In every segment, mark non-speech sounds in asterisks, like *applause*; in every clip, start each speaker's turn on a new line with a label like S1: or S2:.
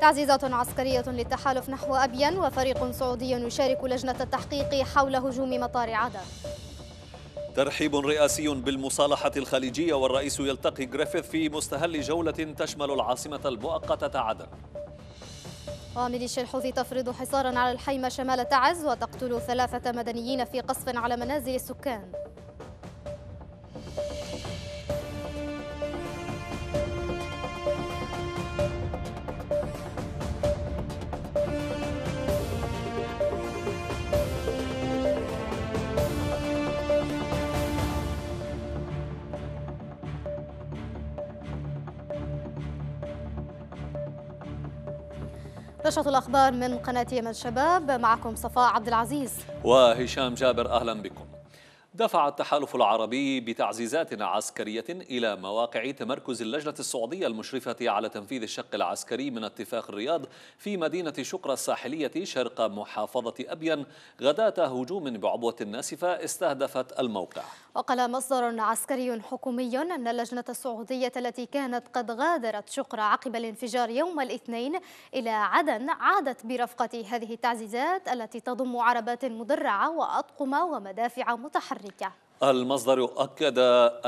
S1: تعزيزات عسكرية للتحالف نحو أبين وفريق سعودي يشارك لجنة التحقيق حول هجوم مطار عدن
S2: ترحيب رئاسي بالمصالحة الخليجية والرئيس يلتقي جريفيث في مستهل جولة تشمل العاصمة المؤقتة عدن
S1: وميليشيا الحوثي تفرض حصارا على الحيمة شمال تعز وتقتل ثلاثة مدنيين في قصف على منازل السكان نشرة الأخبار من قناة يمن شباب معكم صفاء عبد العزيز
S2: وهشام جابر أهلا بكم دفع التحالف العربي بتعزيزات عسكرية إلى مواقع تمركز اللجنة السعودية المشرفة على تنفيذ الشق العسكري من اتفاق الرياض في مدينة شقرة الساحلية شرق محافظة أبين غداة هجوم بعبوة ناسفة استهدفت الموقع
S1: وقال مصدر عسكري حكومي أن اللجنة السعودية التي كانت قد غادرت شقرة عقب الانفجار يوم الاثنين إلى عدن عادت برفقة هذه التعزيزات التي تضم عربات مدرعة وأطقم ومدافع متحركة américain.
S2: المصدر أكد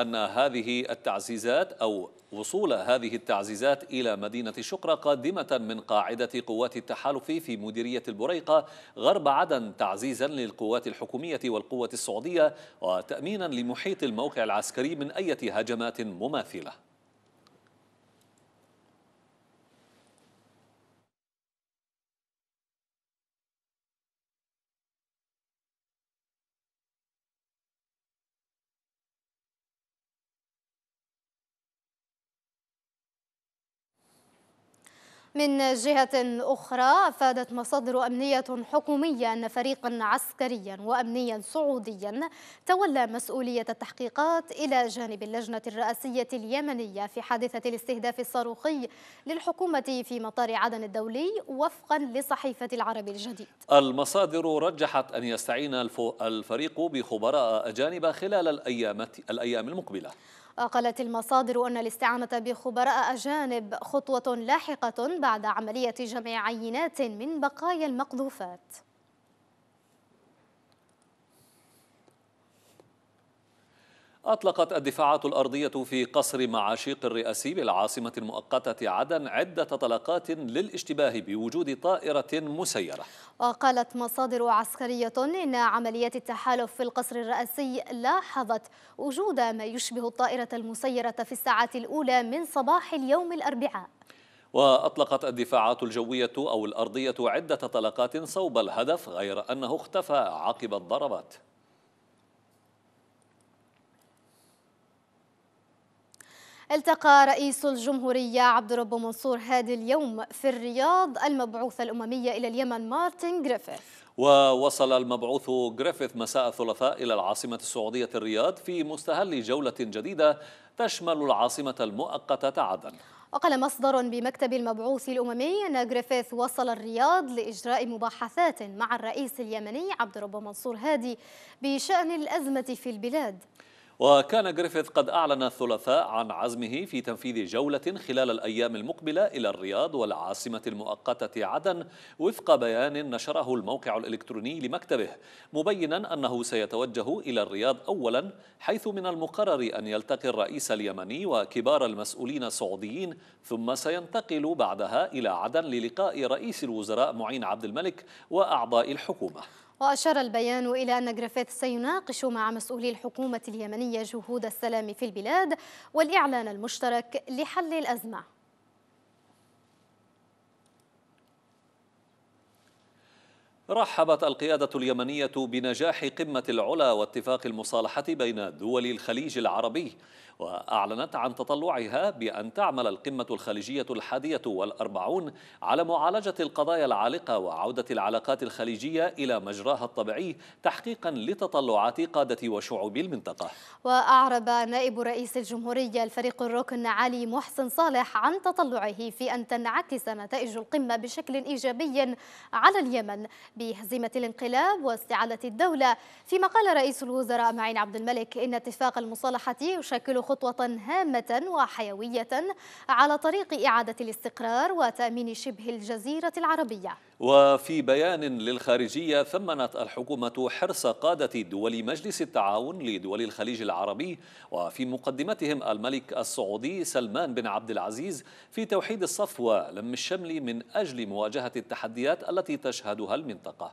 S2: أن هذه التعزيزات أو وصول هذه التعزيزات إلى مدينة شقرة قادمة من قاعدة قوات التحالف في مديرية البريقة غرب عدن تعزيزا للقوات الحكومية والقوة السعودية وتأمينا لمحيط الموقع العسكري من أي هجمات مماثلة
S1: من جهة أخرى أفادت مصادر أمنية حكومية أن فريقا عسكريا وأمنيا سعوديا تولى مسؤولية التحقيقات إلى جانب اللجنة الرئاسية اليمنية في حادثة الاستهداف الصاروخي للحكومة في مطار عدن الدولي وفقا لصحيفة العرب الجديد
S2: المصادر رجحت أن يستعين الفريق بخبراء أجانب خلال الأيام المقبلة
S1: قالت المصادر أن الاستعانة بخبراء أجانب خطوة لاحقة بعد عملية جمع عينات من بقايا المقذوفات
S2: أطلقت الدفاعات الأرضية في قصر معاشيق الرئاسي بالعاصمة المؤقتة عدن عدة طلقات للاشتباه بوجود طائرة مسيرة
S1: وقالت مصادر عسكرية إن عمليات التحالف في القصر الرئاسي لاحظت وجود ما يشبه الطائرة المسيرة في الساعات الأولى من صباح اليوم الأربعاء
S2: وأطلقت الدفاعات الجوية أو الأرضية عدة طلقات صوب الهدف غير أنه اختفى عقب الضربات
S1: التقى رئيس الجمهورية عبد الرب منصور هادي اليوم في الرياض المبعوث الأممية إلى اليمن مارتن جريفيث
S2: ووصل المبعوث جريفيث مساء الثلاثاء إلى العاصمة السعودية الرياض في مستهل جولة جديدة تشمل العاصمة المؤقتة عدن
S1: وقال مصدر بمكتب المبعوث الأممي أن جريفيث وصل الرياض لإجراء مباحثات مع الرئيس اليمني عبد الرب منصور هادي بشأن الأزمة في البلاد
S2: وكان جريفيث قد أعلن الثلاثاء عن عزمه في تنفيذ جولة خلال الأيام المقبلة إلى الرياض والعاصمة المؤقتة عدن وفق بيان نشره الموقع الإلكتروني لمكتبه مبينا أنه سيتوجه إلى الرياض أولا حيث من المقرر أن يلتقي الرئيس اليمني وكبار المسؤولين السعوديين ثم سينتقل بعدها إلى عدن للقاء رئيس الوزراء معين عبد الملك وأعضاء الحكومة
S1: وأشار البيان إلى أن جريفيث سيناقش مع مسؤولي الحكومة اليمنية جهود السلام في البلاد والإعلان المشترك لحل الأزمة
S2: رحبت القيادة اليمنية بنجاح قمة العلا واتفاق المصالحة بين دول الخليج العربي وأعلنت عن تطلعها بأن تعمل القمة الخليجية الحادية والأربعون على معالجة القضايا العالقة وعودة العلاقات الخليجية إلى مجراها الطبيعي تحقيقا لتطلعات قادة وشعوب المنطقة
S1: وأعرب نائب رئيس الجمهورية الفريق الركن علي محسن صالح عن تطلعه في أن تنعكس نتائج القمة بشكل إيجابي على اليمن بهزيمة الانقلاب واستعادة الدولة فيما قال رئيس الوزراء معين عبد الملك إن اتفاق المصالحة يشكل خطوة هامة وحيوية على طريق إعادة الاستقرار وتأمين شبه الجزيرة العربية
S2: وفي بيان للخارجية ثمنت الحكومة حرص قادة دول مجلس التعاون لدول الخليج العربي وفي مقدمتهم الملك السعودي سلمان بن عبد العزيز في توحيد الصف ولم الشمل من أجل مواجهة التحديات التي تشهدها المنطقة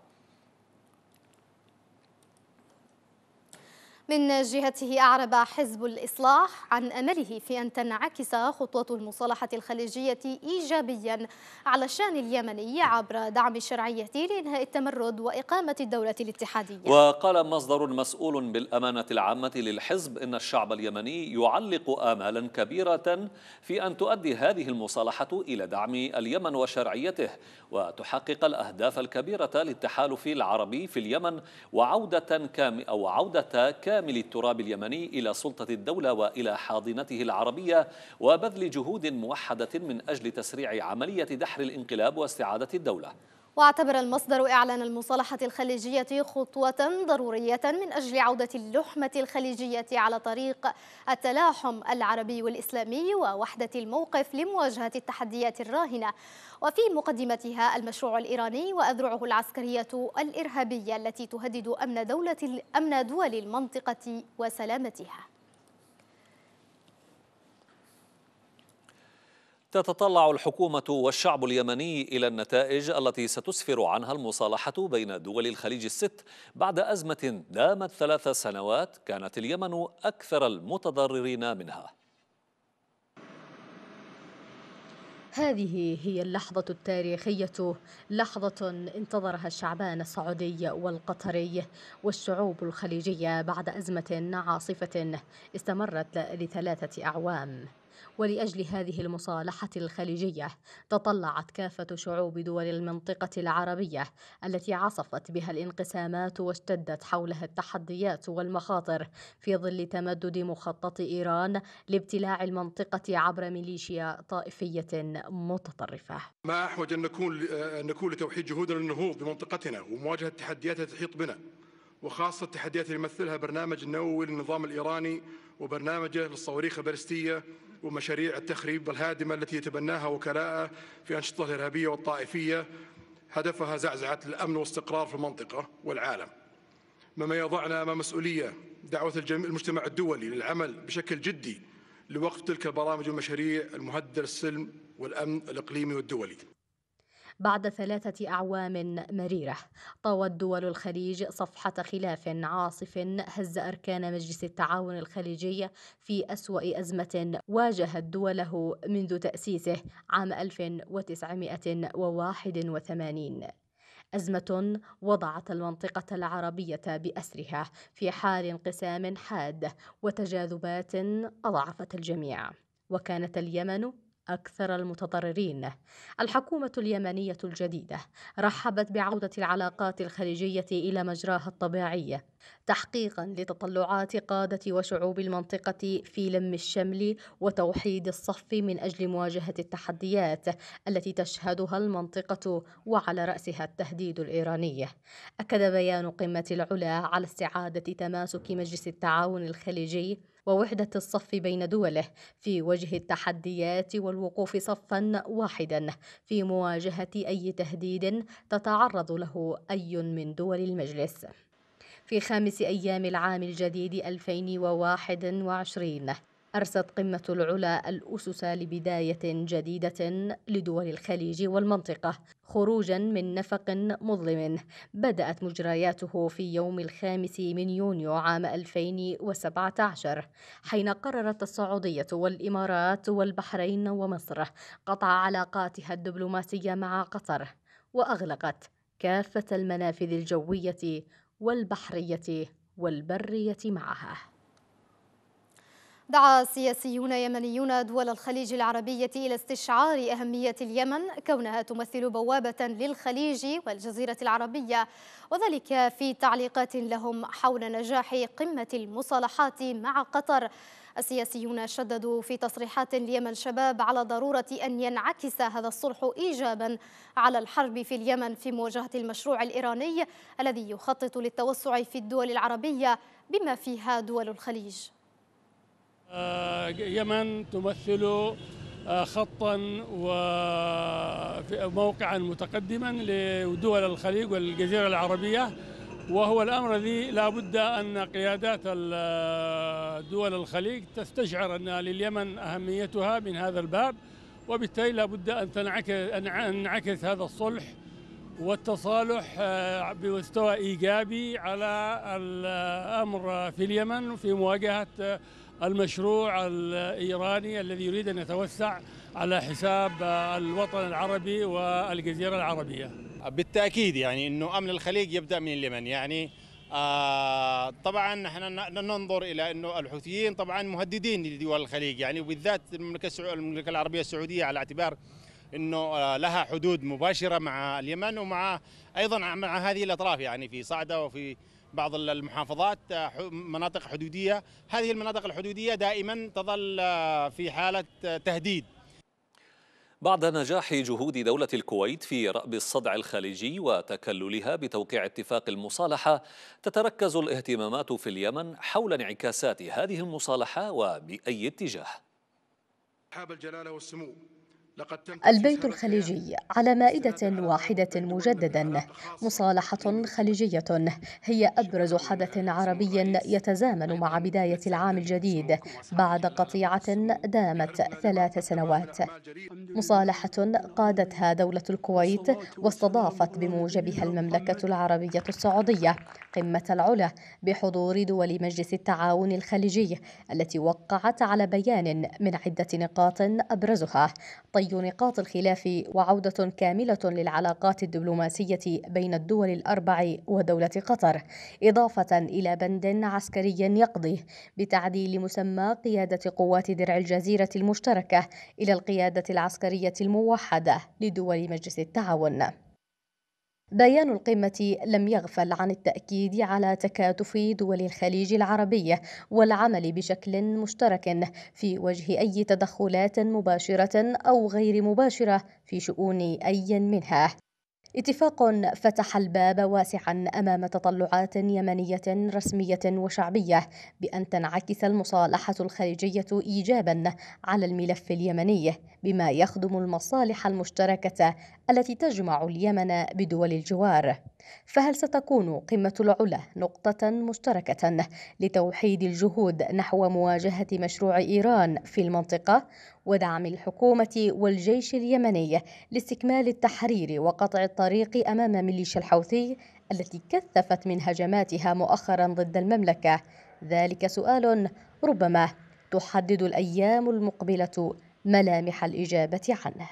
S1: من جهته أعرب حزب الإصلاح عن أمله في أن تنعكس خطوة المصالحة الخليجية إيجابيا على الشأن اليمني عبر دعم الشرعية لإنهاء التمرد وإقامة الدولة الاتحادية
S2: وقال مصدر مسؤول بالأمانة العامة للحزب إن الشعب اليمني يعلق آمالا كبيرة في أن تؤدي هذه المصالحة إلى دعم اليمن وشرعيته وتحقق الأهداف الكبيرة للتحالف العربي في اليمن وعودة كام أو عودة كاملة كامل التراب اليمني إلى سلطة الدولة وإلى حاضنته العربية وبذل جهود موحدة من أجل تسريع عملية دحر الانقلاب واستعادة الدولة
S1: واعتبر المصدر إعلان المصالحة الخليجية خطوة ضرورية من أجل عودة اللحمة الخليجية على طريق التلاحم العربي والإسلامي ووحدة الموقف لمواجهة التحديات الراهنة وفي مقدمتها المشروع الإيراني وأذرعه العسكرية الإرهابية التي تهدد أمن, دولة أمن دول المنطقة وسلامتها
S2: تتطلع الحكومة والشعب اليمني إلى النتائج التي ستسفر عنها المصالحة بين دول الخليج الست بعد أزمة دامت ثلاث سنوات كانت اليمن أكثر المتضررين منها
S3: هذه هي اللحظة التاريخية لحظة انتظرها الشعبان السعودي والقطري والشعوب الخليجية بعد أزمة عاصفة استمرت لثلاثة أعوام ولاجل هذه المصالحه الخليجيه تطلعت كافه شعوب دول المنطقه العربيه التي عصفت بها الانقسامات واشتدت حولها التحديات والمخاطر في ظل تمدد مخطط ايران لابتلاع المنطقه عبر ميليشيا طائفيه متطرفه.
S4: ما احوج ان نكون ان نكون لتوحيد جهودنا للنهوض بمنطقتنا ومواجهه التحديات التي تحيط بنا وخاصة التحديات اللي يمثلها برنامج النووي للنظام الإيراني وبرنامجه للصواريخ البالستية ومشاريع التخريب الهادمة التي يتبناها وكلاء في أنشطة الإرهابية والطائفية هدفها زعزعة الأمن والاستقرار في المنطقة والعالم مما يضعنا أمام مسؤولية دعوة المجتمع الدولي للعمل بشكل جدي لوقف تلك البرامج والمشاريع المهددة للسلم والأمن الإقليمي والدولي
S3: بعد ثلاثة أعوام مريرة طوت دول الخليج صفحة خلاف عاصف هز أركان مجلس التعاون الخليجي في أسوأ أزمة واجهت دوله منذ تأسيسه عام 1981 أزمة وضعت المنطقة العربية بأسرها في حال انقسام حاد وتجاذبات أضعفت الجميع وكانت اليمن أكثر المتضررين. الحكومة اليمنية الجديدة رحبت بعودة العلاقات الخليجية إلى مجراها الطبيعي تحقيقا لتطلعات قادة وشعوب المنطقة في لم الشمل وتوحيد الصف من أجل مواجهة التحديات التي تشهدها المنطقة وعلى رأسها التهديد الإيراني. أكد بيان قمة العلا على استعادة تماسك مجلس التعاون الخليجي ووحدة الصف بين دوله في وجه التحديات والوقوف صفا واحدا في مواجهة أي تهديد تتعرض له أي من دول المجلس في خامس أيام العام الجديد 2021 أرست قمة العلا الأسس لبداية جديدة لدول الخليج والمنطقة خروجا من نفق مظلم بدأت مجرياته في يوم الخامس من يونيو عام 2017 حين قررت السعودية والإمارات والبحرين ومصر قطع علاقاتها الدبلوماسية مع قطر وأغلقت كافة المنافذ الجوية والبحرية والبرية
S1: معها دعا سياسيون يمنيون دول الخليج العربية إلى استشعار أهمية اليمن كونها تمثل بوابة للخليج والجزيرة العربية وذلك في تعليقات لهم حول نجاح قمة المصالحات مع قطر السياسيون شددوا في تصريحات ليمن شباب على ضرورة أن ينعكس هذا الصلح إيجابا على الحرب في اليمن في مواجهة المشروع الإيراني الذي يخطط للتوسع في الدول العربية بما فيها دول الخليج
S4: اليمن آه، تمثل آه، خطا وموقعا متقدما لدول الخليج والجزيرة العربية وهو الأمر الذي لا بد أن قيادات آه، دول الخليج تستشعر أن لليمن أهميتها من هذا الباب وبالتالي لا بد أن تنعكس هذا الصلح والتصالح بمستوى إيجابي على الأمر في اليمن في مواجهة المشروع الإيراني الذي يريد أن يتوسع على حساب الوطن العربي والجزيرة العربية بالتأكيد يعني أنه أمن الخليج يبدأ من اليمن يعني آه طبعا نحن ننظر الى انه الحوثيين طبعا مهددين لدول الخليج يعني وبالذات المملكه المملكه العربيه السعوديه على اعتبار انه آه لها حدود مباشره مع اليمن ومع ايضا مع هذه الاطراف يعني في صعده وفي بعض المحافظات آه، مناطق حدودية هذه المناطق الحدودية دائما تظل آه، في حالة آه، تهديد
S2: بعد نجاح جهود دولة الكويت في رأب الصدع الخليجي وتكللها بتوقيع اتفاق المصالحة تتركز الاهتمامات في اليمن حول انعكاسات هذه المصالحة وبأي اتجاه حاب الجلالة والسمو
S3: البيت الخليجي على مائدة واحدة مجددا مصالحة خليجية هي أبرز حدث عربي يتزامن مع بداية العام الجديد بعد قطيعة دامت ثلاث سنوات مصالحة قادتها دولة الكويت واستضافت بموجبها المملكة العربية السعودية قمة العلا بحضور دول مجلس التعاون الخليجي التي وقعت على بيان من عدة نقاط أبرزها طي لوي نقاط الخلاف وعودة كاملة للعلاقات الدبلوماسية بين الدول الأربع ودولة قطر إضافة إلى بند عسكري يقضي بتعديل مسمى قيادة قوات درع الجزيرة المشتركة إلى القيادة العسكرية الموحدة لدول مجلس التعاون بيان القمة لم يغفل عن التأكيد على تكاتف دول الخليج العربية والعمل بشكل مشترك في وجه أي تدخلات مباشرة أو غير مباشرة في شؤون أي منها. اتفاق فتح الباب واسعا امام تطلعات يمنيه رسميه وشعبيه بان تنعكس المصالحه الخليجيه ايجابا على الملف اليمني بما يخدم المصالح المشتركه التي تجمع اليمن بدول الجوار فهل ستكون قمة العلا نقطة مشتركة لتوحيد الجهود نحو مواجهة مشروع إيران في المنطقة ودعم الحكومة والجيش اليمني لاستكمال التحرير وقطع الطريق أمام ميليشيا الحوثي التي كثفت من هجماتها مؤخرا ضد المملكة ذلك سؤال ربما تحدد الأيام المقبلة ملامح الإجابة عنه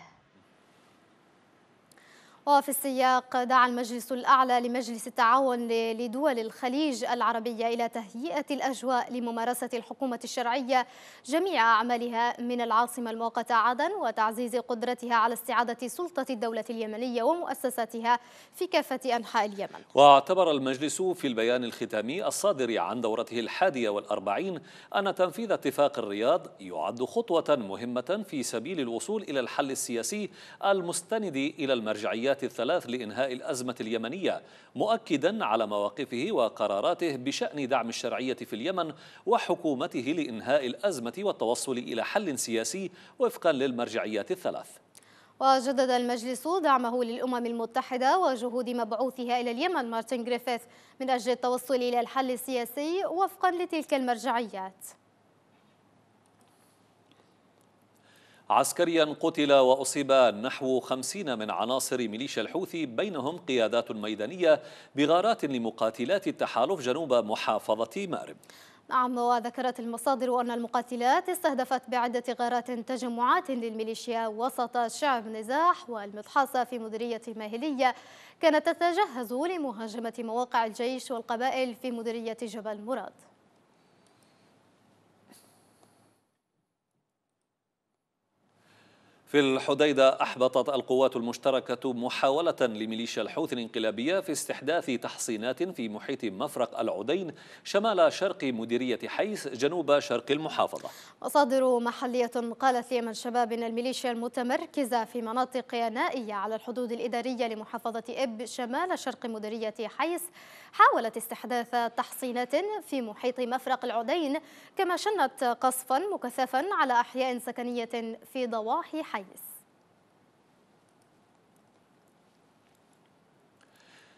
S1: وفي السياق دعا المجلس الأعلى لمجلس التعاون لدول الخليج العربية إلى تهيئة الأجواء لممارسة الحكومة الشرعية جميع أعمالها من العاصمة المؤقتة عدن وتعزيز قدرتها على استعادة سلطة الدولة اليمنية ومؤسساتها في كافة أنحاء اليمن
S2: واعتبر المجلس في البيان الختامي الصادر عن دورته الحادية والأربعين أن تنفيذ اتفاق الرياض يعد خطوة مهمة في سبيل الوصول إلى الحل السياسي المستند إلى المرجعيات الجهات الثلاث لإنهاء الأزمة اليمنية مؤكدا على مواقفه وقراراته بشأن دعم الشرعية في اليمن وحكومته لإنهاء الأزمة والتوصل إلى حل سياسي وفقا للمرجعيات الثلاث
S1: وجدد المجلس دعمه للأمم المتحدة وجهود مبعوثها إلى اليمن مارتن جريفيث من أجل التوصل إلى الحل السياسي وفقا لتلك المرجعيات
S2: عسكريا قتل وأصيب نحو خمسين من عناصر ميليشيا الحوثي بينهم قيادات ميدانية بغارات لمقاتلات التحالف جنوب محافظة مأرب
S1: نعم وذكرت المصادر أن المقاتلات استهدفت بعدة غارات تجمعات للميليشيا وسط شعب نزاح والمفحصة في مديرية ماهلية كانت تتجهز لمهاجمة مواقع الجيش والقبائل في مديرية جبل مراد
S2: في الحديدة أحبطت القوات المشتركة محاولة لميليشيا الحوثي الانقلابية في استحداث تحصينات في محيط مفرق العدين شمال شرق مديرية حيس جنوب شرق المحافظة
S1: مصادر محلية قالت لمن شباب أن الميليشيا المتمركزة في مناطق نائية على الحدود الإدارية لمحافظة إب شمال شرق مديرية حيس حاولت استحداث تحصينات في محيط مفرق العدين كما شنت قصفا مكثفا على أحياء سكنية في ضواحي حيس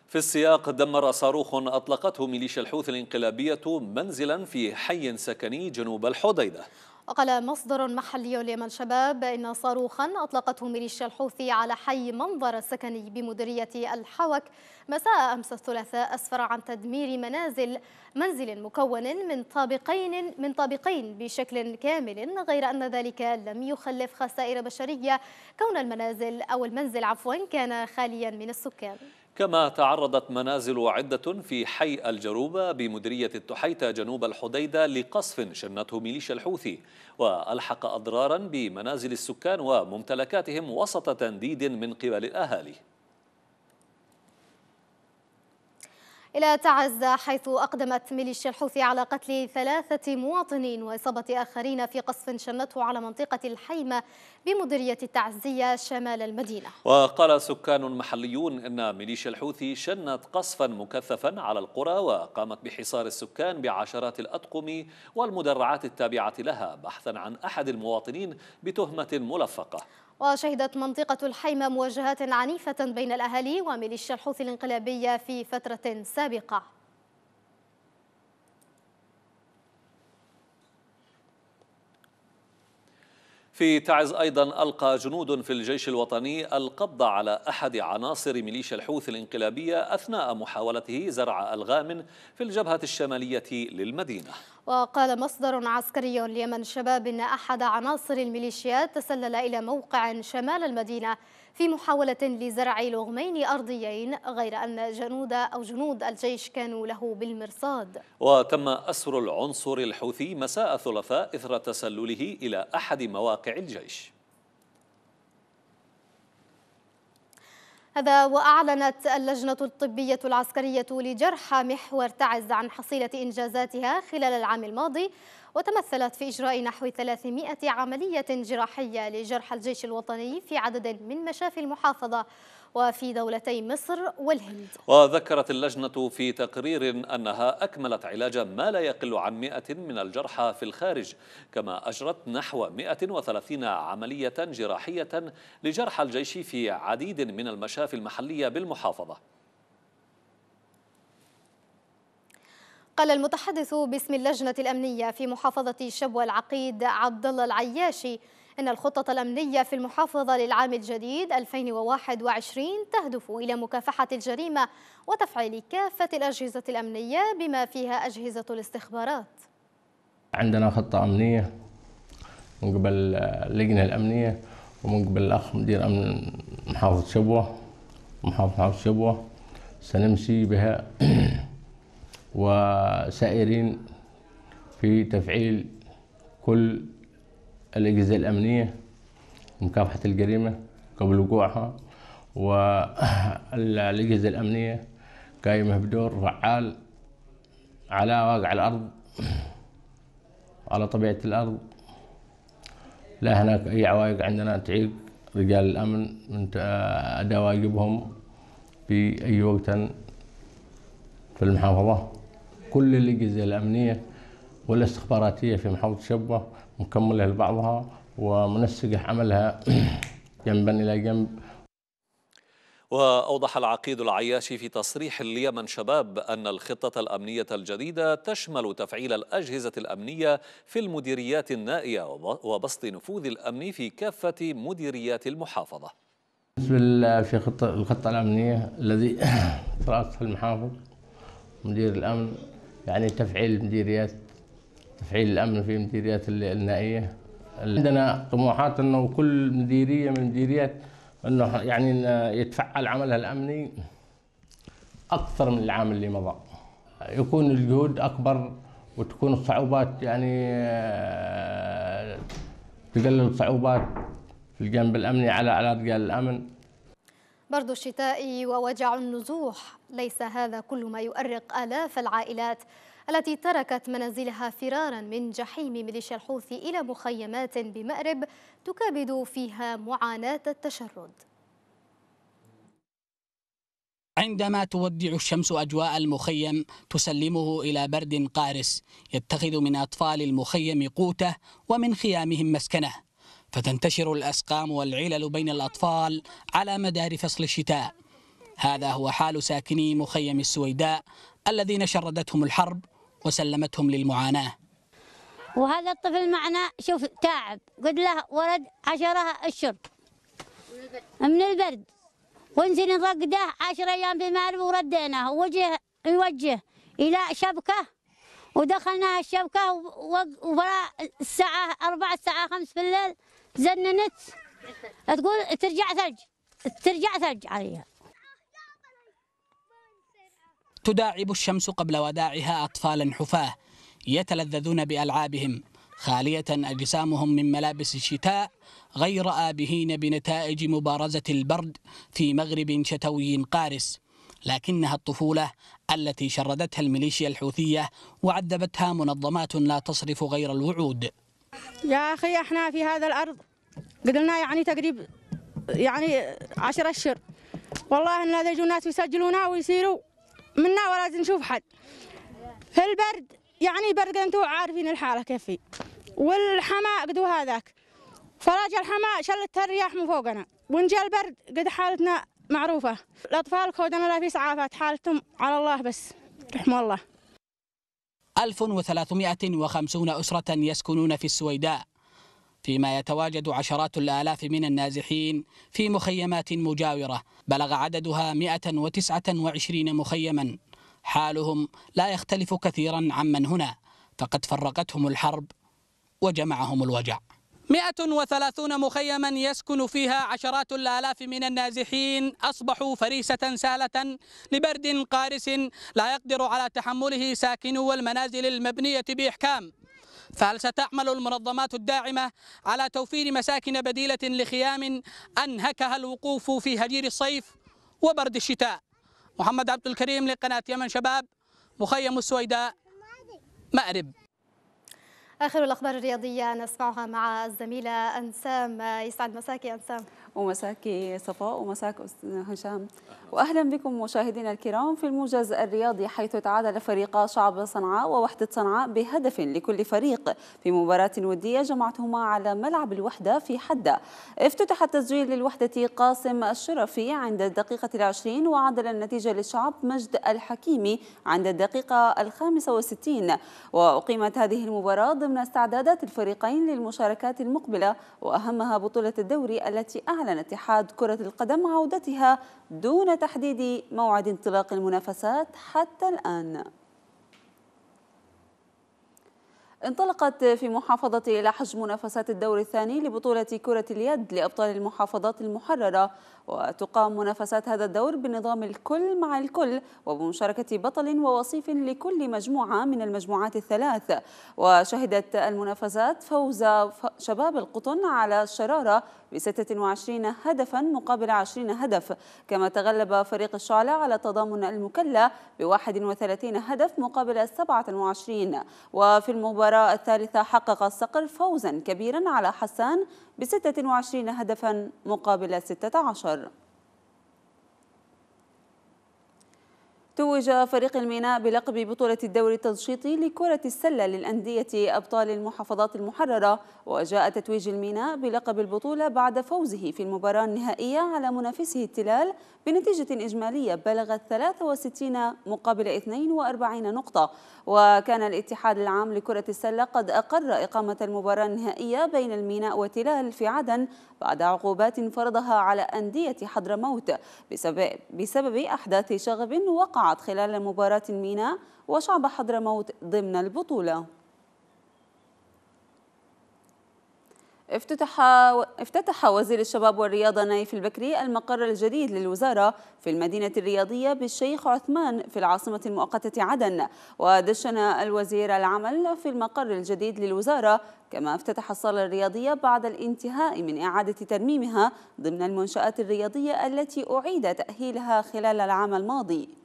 S2: في السياق دمر صاروخ أطلقته ميليشيا الحوث الانقلابية منزلا في حي سكني جنوب الحديدة
S1: وقال مصدر محلي ليمن شباب إن صاروخا أطلقته ميليشيا الحوثي على حي منظر السكني بمديرية الحوك مساء أمس الثلاثاء أسفر عن تدمير منازل منزل مكون من طابقين من طابقين بشكل كامل غير أن ذلك لم يخلف خسائر بشرية كون المنازل أو المنزل عفوا كان خاليا من السكان
S2: كما تعرضت منازل عدة في حي الجروبة بمديرية التحيتة جنوب الحديدة لقصف شنته ميليشيا الحوثي وألحق أضرارا بمنازل السكان وممتلكاتهم وسط تنديد من قبل الأهالي
S1: إلى تعز حيث أقدمت ميليشيا الحوثي على قتل ثلاثة مواطنين وإصابة آخرين في قصف شنته على منطقة الحيمة بمديرية التعزية شمال المدينة
S2: وقال سكان محليون أن ميليشيا الحوثي شنت قصفا مكثفا على القرى وقامت بحصار السكان بعشرات الأطقم والمدرعات التابعة لها بحثا عن أحد المواطنين بتهمة ملفقة
S1: وشهدت منطقة الحيمة مواجهات عنيفة بين الأهالي وميليشيا الحوثي الانقلابية في فترة سابقة
S2: في تعز أيضا ألقى جنود في الجيش الوطني القبض على أحد عناصر ميليشيا الحوث الانقلابية أثناء محاولته زرع ألغام في الجبهة الشمالية للمدينة
S1: وقال مصدر عسكري ليمن شباب أن أحد عناصر الميليشيات تسلل إلى موقع شمال المدينة في محاولة لزرع لغمين أرضيين غير أن جنود أو جنود الجيش كانوا له بالمرصاد
S2: وتم أسر العنصر الحوثي مساء ثلاثاء إثر تسلله إلى أحد مواقع الجيش
S1: هذا وأعلنت اللجنة الطبية العسكرية لجرحى محور تعز عن حصيلة إنجازاتها خلال العام الماضي وتمثلت في إجراء نحو 300 عملية جراحية لجرحى الجيش الوطني في عدد من مشافي المحافظة وفي دولتي مصر والهند
S2: وذكرت اللجنة في تقرير أنها أكملت علاج ما لا يقل عن 100 من الجرحى في الخارج كما أجرت نحو 130 عملية جراحية لجرحى الجيش في عديد من المشافي المحلية بالمحافظة
S1: قال المتحدث باسم اللجنة الأمنية في محافظة شبوة العقيد عبد الله العياشي إن الخطة الأمنية في المحافظة للعام الجديد 2021 تهدف إلى مكافحة الجريمة وتفعيل كافة الأجهزة الأمنية بما فيها أجهزة الاستخبارات
S4: عندنا خطة أمنية من قبل اللجنة الأمنية ومن قبل الأخ مدير أمن محافظة شبوة محافظة شبوة سنمشي بها *clears throat* وسائرين في تفعيل كل الأجهزة الأمنية لمكافحة الجريمة قبل وقوعها والأجهزة الأمنية قايمة بدور فعال على واقع الأرض على طبيعة الأرض لا هناك أي عوائق عندنا تعيق رجال الأمن من أداء واجبهم في أي وقت في المحافظة كل الأجهزة الأمنية والاستخباراتية في محافظة شبوة مكملة لبعضها ومنسقة عملها *clears throat* جنبا إلى جنب
S2: وأوضح العقيد العياشي في تصريح ليمن شباب أن الخطة الأمنية الجديدة تشمل تفعيل الأجهزة الأمنية في المديريات النائية وبسط نفوذ الأمن في كافة مديريات المحافظة
S4: بالنسبة في خطة الخطة الأمنية الذي *clears throat* في المحافظ مدير الأمن يعني تفعيل المديريات تفعيل الامن في المديريات النائيه عندنا طموحات انه كل مديريه من المديريات انه يعني يتفعل عملها الامني اكثر من العام اللي مضى يكون الجهود اكبر وتكون الصعوبات يعني آه، تقلل الصعوبات في الجانب الامني على على رجال الامن
S1: برد الشتاء ووجع النزوح ليس هذا كل ما يؤرق آلاف العائلات التي تركت منازلها فرارا من جحيم ميليشيا الحوثي إلى مخيمات بمأرب تكابد فيها معاناة التشرد
S5: عندما تودع الشمس أجواء المخيم تسلمه إلى برد قارس يتخذ من أطفال المخيم قوته ومن خيامهم مسكنه فتنتشر الأسقام والعلل بين الأطفال على مدار فصل الشتاء هذا هو حال ساكني مخيم السويداء الذين شردتهم الحرب وسلمتهم للمعاناة
S1: وهذا الطفل معنا شوف تعب قد له ولد عشرة أشهر من البرد ونزل نرقده عشر أيام بمال ورديناه وجه يوجه إلى شبكة ودخلنا الشبكة وبلا الساعة أربعة الساعة خمس في الليل زننت
S4: تقول ترجع ثلج ترجع ثلج عليها
S5: تداعب الشمس قبل وداعها أطفالا حفاة يتلذذون بألعابهم خالية أجسامهم من ملابس الشتاء غير آبهين بنتائج مبارزة البرد في مغرب شتوي قارس لكنها الطفولة التي شردتها الميليشيا الحوثية وعذبتها منظمات لا تصرف غير الوعود
S4: يا أخي احنا في هذا الأرض قلنا يعني
S1: تقريب يعني عشر أشهر والله ان هذا الناس يسجلونا ويصيروا منا ولازم نشوف حد في البرد يعني برد انتوا عارفين الحاله كيف في والحماء قدو هذاك فراج الحماء شلت الرياح من فوقنا ونجا البرد قد حالتنا معروفه الاطفال كودنا لا في اسعافات
S5: حالتهم على الله بس رحم الله 1350 أسرة يسكنون في السويداء فيما يتواجد عشرات الآلاف من النازحين في مخيمات مجاورة بلغ عددها 129 مخيما حالهم لا يختلف كثيرا عمن هنا فقد فرقتهم الحرب وجمعهم الوجع 130 مخيما يسكن فيها عشرات الآلاف من النازحين أصبحوا فريسة سالة لبرد قارس لا يقدر على تحمله ساكنو المنازل المبنية بإحكام فهل ستعمل المنظمات الداعمة على توفير مساكن بديلة لخيام أنهكها الوقوف في هجير الصيف وبرد الشتاء محمد عبد الكريم لقناة يمن شباب مخيم السويداء مأرب
S1: آخر الأخبار الرياضية نسمعها مع الزميلة أنسام يسعد مساكي
S6: أنسام ومساك صفاء ومساك هشام وأهلا بكم مشاهدينا الكرام في الموجز الرياضي حيث تعادل فريقا شعب صنعاء ووحدة صنعاء بهدف لكل فريق في مباراة ودية جمعتهما على ملعب الوحدة في حدة افتتح التسجيل للوحدة قاسم الشرفي عند الدقيقة العشرين وعدل النتيجة للشعب مجد الحكيمي عند الدقيقة الخامسة وستين وأقيمت هذه المباراة ضمن استعدادات الفريقين للمشاركات المقبلة وأهمها بطولة الدوري التي أعلن أعلن اتحاد كرة القدم عودتها دون تحديد موعد انطلاق المنافسات حتى الآن انطلقت في محافظة لحج منافسات الدور الثاني لبطولة كرة اليد لأبطال المحافظات المحررة وتقام منافسات هذا الدور بنظام الكل مع الكل وبمشاركة بطل ووصيف لكل مجموعة من المجموعات الثلاث وشهدت المنافسات فوز شباب القطن على الشرارة ب 26 هدفا مقابل 20 هدف كما تغلب فريق الشعلة على تضامن المكلة ب 31 هدف مقابل 27 وفي المباراة الثالثة حقق الصقر فوزا كبيرا على حسان ب 26 هدفا مقابل 16 توج فريق الميناء بلقب بطولة الدوري التنشيطي لكرة السلة للأندية أبطال المحافظات المحررة وجاء تتويج الميناء بلقب البطولة بعد فوزه في المباراة النهائية على منافسه التلال بنتيجة إجمالية بلغت 63 مقابل 42 نقطة وكان الاتحاد العام لكرة السلة قد أقر إقامة المباراة النهائية بين الميناء وتلال في عدن بعد عقوبات فرضها على أندية حضرموت بسبب, بسبب أحداث شغب وقع وقعت خلال مباراة الميناء وشعب حضرموت ضمن البطولة افتتح افتتح وزير الشباب والرياضة نايف البكري المقر الجديد للوزارة في المدينة الرياضية بالشيخ عثمان في العاصمة المؤقتة عدن ودشن الوزير العمل في المقر الجديد للوزارة كما افتتح الصالة الرياضية بعد الانتهاء من إعادة ترميمها ضمن المنشآت الرياضية التي أعيد تأهيلها خلال العام الماضي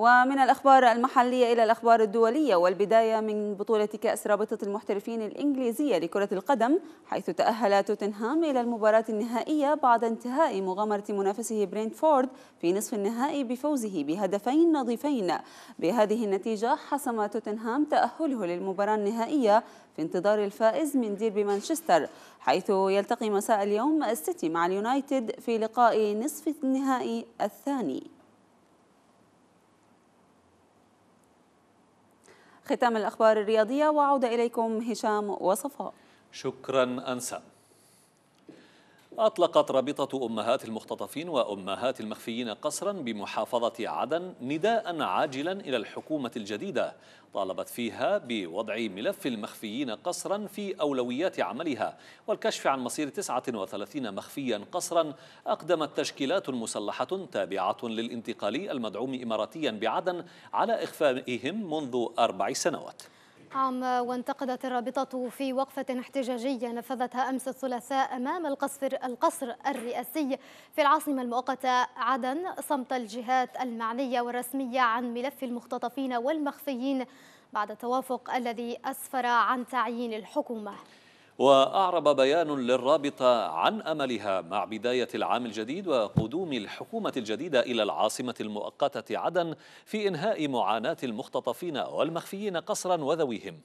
S6: ومن الأخبار المحلية إلى الأخبار الدولية والبداية من بطولة كأس رابطة المحترفين الإنجليزية لكرة القدم حيث تأهل توتنهام إلى المباراة النهائية بعد انتهاء مغامرة منافسه برينتفورد في نصف النهائي بفوزه بهدفين نظيفين بهذه النتيجة حسم توتنهام تأهله للمباراة النهائية في انتظار الفائز من ديربي مانشستر حيث يلتقي مساء اليوم السيتي مع اليونايتد في لقاء نصف النهائي الثاني ختام الأخبار الرياضية وعودة إليكم هشام وصفاء
S2: شكرا أنسان أطلقت رابطة أمهات المختطفين وأمهات المخفيين قصرا بمحافظة عدن نداء عاجلا إلى الحكومة الجديدة طالبت فيها بوضع ملف المخفيين قصرا في أولويات عملها والكشف عن مصير 39 مخفيا قصرا أقدمت تشكيلات مسلحة تابعة للانتقالي المدعوم إماراتيا بعدن على إخفائهم منذ أربع سنوات
S1: عام وانتقدت الرابطة في وقفة احتجاجية نفذتها أمس الثلاثاء أمام القصر, القصر الرئاسي في العاصمة المؤقتة عدن صمت الجهات المعنية والرسمية عن ملف المختطفين والمخفيين بعد التوافق الذي أسفر عن تعيين الحكومة
S2: وأعرب بيان للرابطة عن أملها مع بداية العام الجديد وقدوم الحكومة الجديدة إلى العاصمة المؤقتة عدن في إنهاء معاناة المختطفين والمخفيين قصرا وذويهم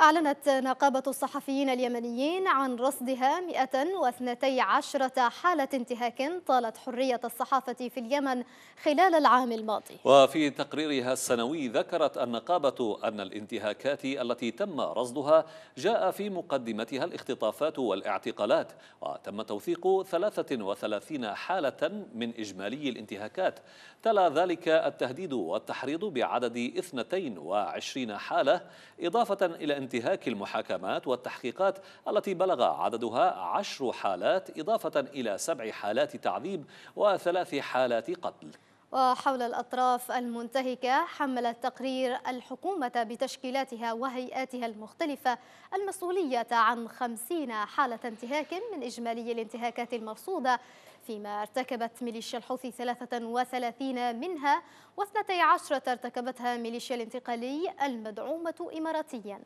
S1: أعلنت نقابة الصحفيين اليمنيين عن رصدها 112 حالة انتهاك طالت حرية الصحافة في اليمن خلال العام الماضي
S2: وفي تقريرها السنوي ذكرت النقابة أن الانتهاكات التي تم رصدها جاء في مقدمتها الاختطافات والاعتقالات وتم توثيق 33 حالة من إجمالي الانتهاكات تلا ذلك التهديد والتحريض بعدد 22 حالة إضافة إلى انتهاك المحاكمات والتحقيقات التي بلغ عددها عشر حالات إضافة إلى سبع حالات تعذيب وثلاث حالات قتل
S1: وحول الأطراف المنتهكة حمل التقرير الحكومة بتشكيلاتها وهيئاتها المختلفة المسؤولية عن خمسين حالة انتهاك من إجمالي الانتهاكات المرصودة فيما ارتكبت ميليشيا الحوثي 33 منها و12 ارتكبتها ميليشيا الانتقالي المدعومة إماراتياً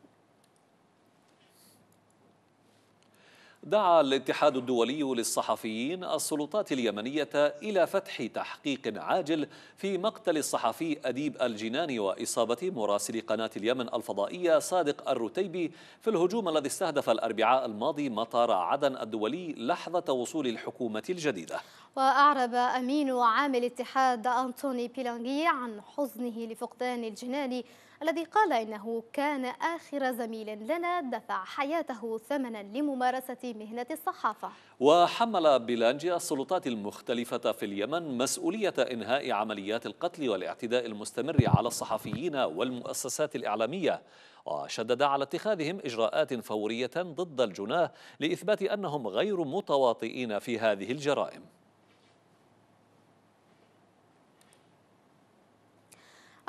S2: دعا الاتحاد الدولي للصحفيين السلطات اليمنية إلى فتح تحقيق عاجل في مقتل الصحفي أديب الجناني وإصابة مراسل قناة اليمن الفضائية صادق الرتيبي في الهجوم الذي استهدف الأربعاء الماضي مطار عدن الدولي لحظة وصول الحكومة الجديدة
S1: وأعرب أمين عام الاتحاد أنطوني بيلانجي عن حزنه لفقدان الجناني الذي قال إنه كان آخر زميل لنا دفع حياته ثمنا لممارسة مهنة الصحافة
S2: وحمل بلانجيا السلطات المختلفة في اليمن مسؤولية إنهاء عمليات القتل والاعتداء المستمر على الصحفيين والمؤسسات الإعلامية وشدد على اتخاذهم إجراءات فورية ضد الجناه لإثبات أنهم غير متواطئين في هذه الجرائم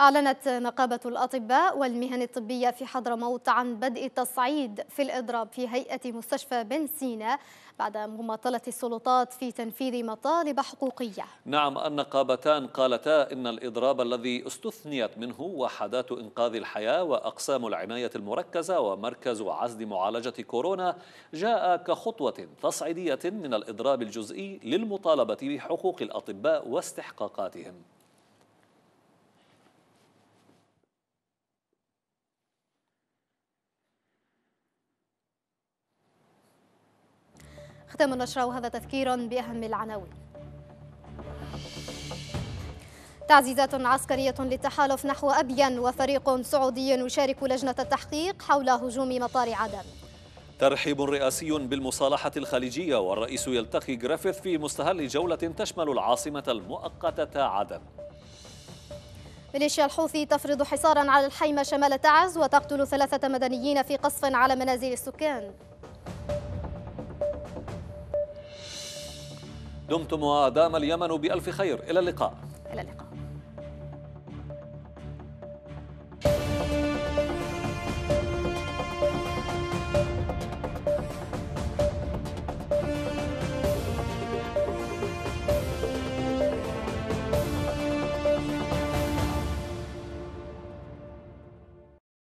S1: أعلنت نقابة الأطباء والمهن الطبية في حضرموت عن بدء تصعيد في الإضراب في هيئة مستشفى بن سينا بعد مماطلة السلطات في تنفيذ مطالب حقوقية
S2: نعم النقابتان قالتا إن الإضراب الذي استثنيت منه وحدات إنقاذ الحياة وأقسام العناية المركزة ومركز عزل معالجة كورونا جاء كخطوة تصعيدية من الإضراب الجزئي للمطالبة بحقوق الأطباء واستحقاقاتهم
S1: ختام النشرة وهذا تذكير بأهم العناوين تعزيزات عسكرية للتحالف نحو أبين وفريق سعودي يشارك لجنة التحقيق حول هجوم مطار عدن
S2: ترحيب رئاسي بالمصالحة الخليجية والرئيس يلتقي جريفيث في مستهل جولة تشمل العاصمة المؤقتة عدن
S1: ميليشيا الحوثي تفرض حصارا على الحيمة شمال تعز وتقتل ثلاثة مدنيين في قصف على منازل السكان
S2: دمتم وأدام اليمن بألف خير إلى اللقاء
S1: إلى اللقاء